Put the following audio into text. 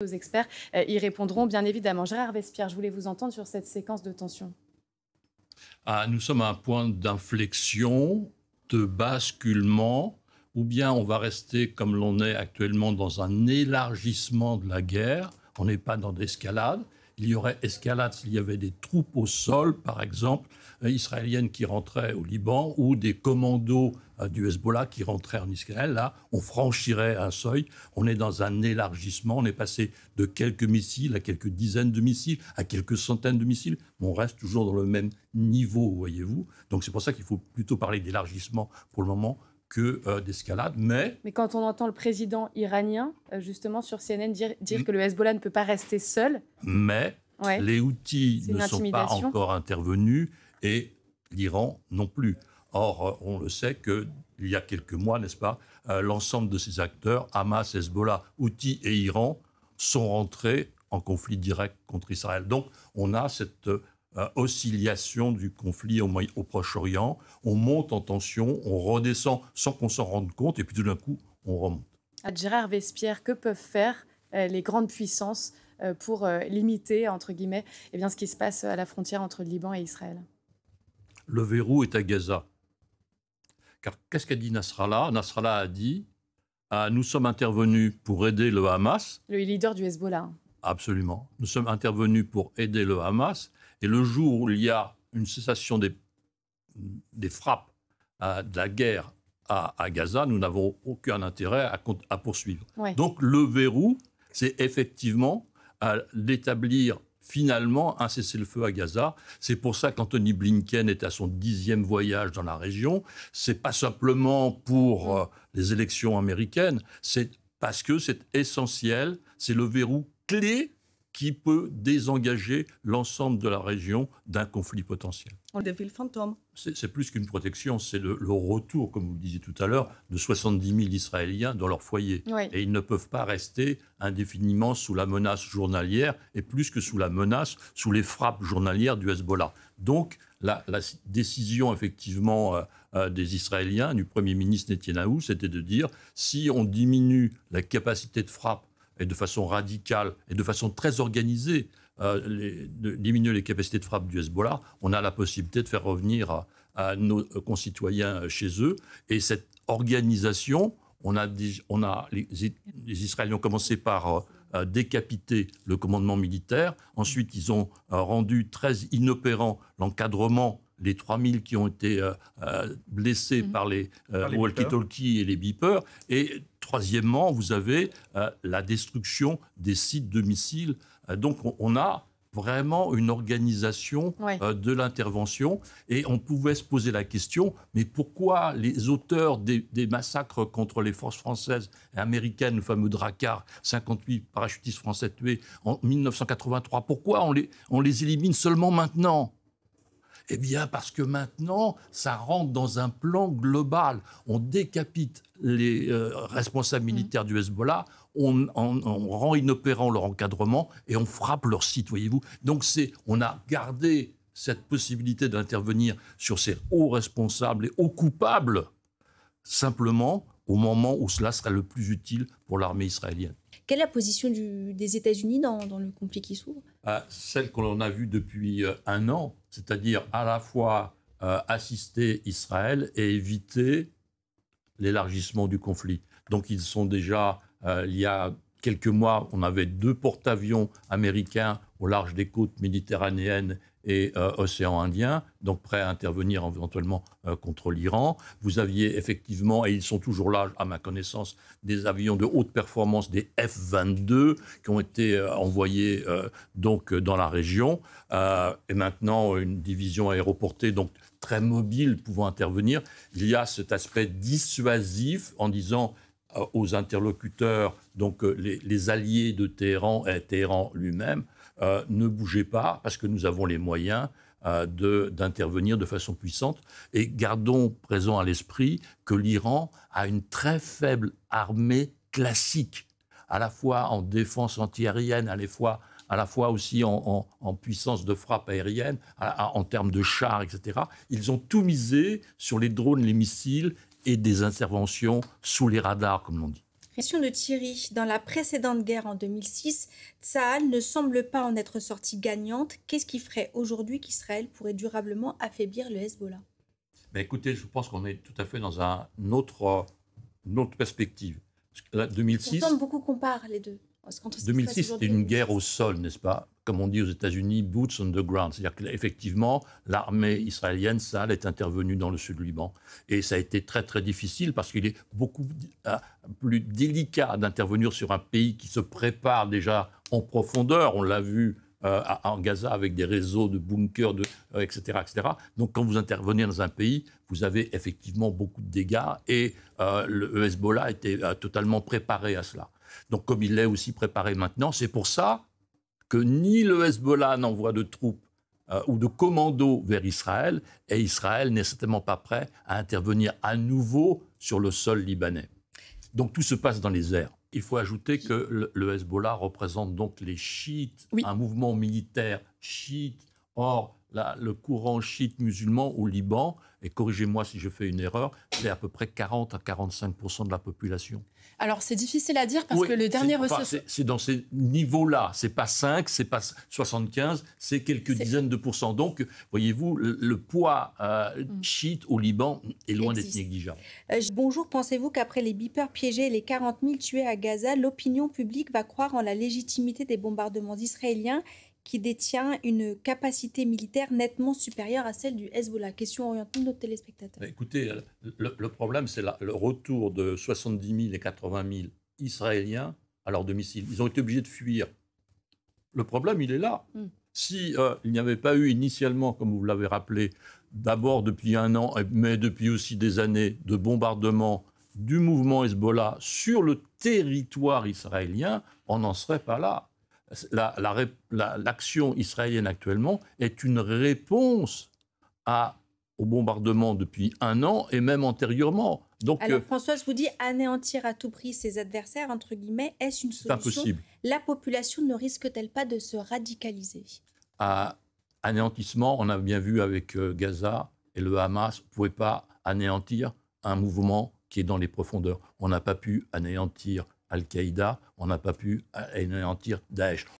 Nos experts euh, y répondront bien évidemment. Gérard Vespierre, je voulais vous entendre sur cette séquence de tension. Ah, nous sommes à un point d'inflexion, de basculement, ou bien on va rester comme l'on est actuellement dans un élargissement de la guerre, on n'est pas dans d'escalade il y aurait escalade s'il y avait des troupes au sol, par exemple, euh, israéliennes qui rentraient au Liban ou des commandos euh, du Hezbollah qui rentraient en Israël. Là, on franchirait un seuil. On est dans un élargissement. On est passé de quelques missiles à quelques dizaines de missiles, à quelques centaines de missiles. on reste toujours dans le même niveau, voyez-vous. Donc c'est pour ça qu'il faut plutôt parler d'élargissement pour le moment que euh, d'escalade, mais... Mais quand on entend le président iranien, euh, justement, sur CNN, dire, mm. que le Hezbollah ne peut pas rester seul... Mais les outils ne sont pas encore intervenus et l'Iran non plus. Or, euh, on le sait qu'il y a quelques mois, n'est-ce pas, l'ensemble de ces acteurs, Hamas, Hezbollah, outils et Iran, sont rentrés en conflit direct contre Israël. Donc, on a cette euh, oscillation du conflit au, Proche-Orient. On monte en tension, on redescend sans qu'on s'en rende compte, et puis tout d'un coup, on remonte. À Gérard Vespierre, que peuvent faire euh, les grandes puissances euh, pour limiter, entre guillemets, eh bien, ce qui se passe à la frontière entre le Liban et Israël Le verrou est à Gaza. Car qu'est-ce qu'a dit Nasrallah Nasrallah a dit Nous sommes intervenus pour aider le Hamas. Le leader du Hezbollah. Absolument. Nous sommes intervenus pour aider le Hamas, et le jour où il y a une cessation des, des frappes euh, de la guerre à, Gaza, nous n'avons aucun intérêt à, à poursuivre. Donc le verrou, c'est effectivement euh, d'établir finalement un cessez-le-feu à Gaza. C'est pour ça qu'Anthony Blinken est à son dixième voyage dans la région. C'est pas simplement pour mm. euh, les élections américaines, c'est parce que c'est essentiel, c'est le verrou clé qui peut désengager l'ensemble de la région d'un conflit potentiel. On vu le fantôme. C'est plus qu'une protection, c'est le, retour, comme vous le disiez tout à l'heure, de 70 000 Israéliens dans leur foyer. Et ils ne peuvent pas rester indéfiniment sous la menace journalière et plus que sous la menace, sous les frappes journalières du Hezbollah. Donc, la, décision, effectivement, euh, euh, des Israéliens, du Premier ministre Netanyahou, c'était de dire si on diminue la capacité de frappe et de façon radicale et de façon très organisée euh, les, de diminuer les capacités de frappe du Hezbollah, on a la possibilité de faire revenir à, nos concitoyens chez eux. Et cette organisation, on a, on a les, Israéliens ont commencé par euh, euh, décapiter le commandement militaire. Ensuite, ils ont rendu très inopérant l'encadrement les 3000 qui ont été blessés mmh. par les, les walkie et les beepers. Et troisièmement, vous avez euh, la destruction des sites de missiles. Euh, donc on, a vraiment une organisation euh, de l'intervention. Et on pouvait se poser la question, mais pourquoi les auteurs des, massacres contre les forces françaises et américaines, le fameux Drakkar, 58 parachutistes français tués en 1983, pourquoi on les, on les élimine seulement maintenant eh bien, parce que maintenant, ça rentre dans un plan global. On décapite les euh, responsables mm. militaires du Hezbollah, on, rend inopérant leur encadrement et on frappe leur site, voyez-vous. Donc, on a gardé cette possibilité d'intervenir sur ces hauts responsables et hauts coupables, simplement au moment où cela serait le plus utile pour l'armée israélienne. Quelle est la position des États-Unis dans, le conflit qui s'ouvre bah, Celle qu'on en a vue depuis euh, un an, c'est-à-dire à la fois euh, assister Israël et éviter l'élargissement du conflit. Donc ils sont déjà, euh, il y a quelques mois, on avait deux porte-avions américains au large des côtes méditerranéennes et euh, océan Indien, donc prêts à intervenir éventuellement euh, contre l'Iran. Vous aviez effectivement, et ils sont toujours là, à ma connaissance, des avions de haute performance, des F-22, qui ont été euh, envoyés donc dans la région. et maintenant, une division aéroportée, donc très mobile, pouvant intervenir. Il y a cet aspect dissuasif en disant aux interlocuteurs, donc les, les alliés de Téhéran et Téhéran lui-même, euh, ne bougez pas, parce que nous avons les moyens euh, d'intervenir de, façon puissante. Et gardons présent à l'esprit que l'Iran a une très faible armée classique, à la fois en défense antiaérienne, à la fois à la fois aussi en, puissance de frappe aérienne, en termes de chars, etc. Ils ont tout misé sur les drones, les missiles et des interventions sous les radars, comme l'on dit. Question de Thierry dans la précédente guerre en 2006, Tsahal ne semble pas en être sortie gagnante. Qu'est-ce qui ferait aujourd'hui qu'Israël pourrait durablement affaiblir le Hezbollah ben Écoutez, je pense qu'on est tout à fait dans un autre, une autre perspective. Là, 2006, Pourtant, beaucoup compare les deux. 2006, c'était une guerre au sol, n'est-ce pas comme on dit aux États-Unis, boots on the ground. C'est-à-dire qu'effectivement, l'armée israélienne elle est intervenue dans le sud du Liban. Et ça a été très, très difficile parce qu'il est beaucoup euh, plus délicat d'intervenir sur un pays qui se prépare déjà en profondeur. On l'a vu euh, en Gaza avec des réseaux de bunkers, de, etc., euh, etc. Donc quand vous intervenez dans un pays, vous avez effectivement beaucoup de dégâts et le Hezbollah était totalement préparé à cela. Donc comme il l'est aussi préparé maintenant, c'est pour ça que ni le Hezbollah n'envoie de troupes euh, ou de commandos vers Israël, et Israël n'est certainement pas prêt à intervenir à nouveau sur le sol libanais. Donc tout se passe dans les airs. Il faut ajouter que le, Hezbollah représente donc les chiites, un mouvement militaire chiite. Or, le courant chiite musulman au Liban, et corrigez-moi si je fais une erreur, c'est à peu près 40 à 45 de la population. Alors c'est difficile à dire parce que le dernier recensement. c'est dans ces niveaux-là, c'est pas 5, c'est pas 75, c'est quelques dizaines de pourcents. Donc voyez-vous, le, poids euh, mm. chiite au Liban est loin d'être négligeable. Euh, bonjour, pensez-vous qu'après les beepers piégés et les 40 000 tués à Gaza, l'opinion publique va croire en la légitimité des bombardements israéliens qui détient une capacité militaire nettement supérieure à celle du Hezbollah Question orientée de nos téléspectateurs. Bah, écoutez, euh, le, problème, c'est le retour de 70 000 et 80 000 Israéliens à leur domicile. Ils ont été obligés de fuir. Le problème, il est là. S'il hmm. Si euh, il n'y avait pas eu initialement, comme vous l'avez rappelé, d'abord depuis un an, mais depuis aussi des années, de bombardements du mouvement Hezbollah sur le territoire israélien, on n'en serait pas là l'action la, l'action israélienne actuellement est une réponse à, au bombardement depuis un an et même antérieurement. Donc, Alors, euh, François, je vous dis anéantir à tout prix ses adversaires, entre guillemets, est-ce une solution impossible. La population ne risque-t-elle pas de se radicaliser à Anéantissement, on a bien vu avec euh, Gaza et le Hamas, on ne pouvait pas anéantir un mouvement qui est dans les profondeurs. On n'a pas pu anéantir Al-Qaïda, on n'a pas pu anéantir Daesh.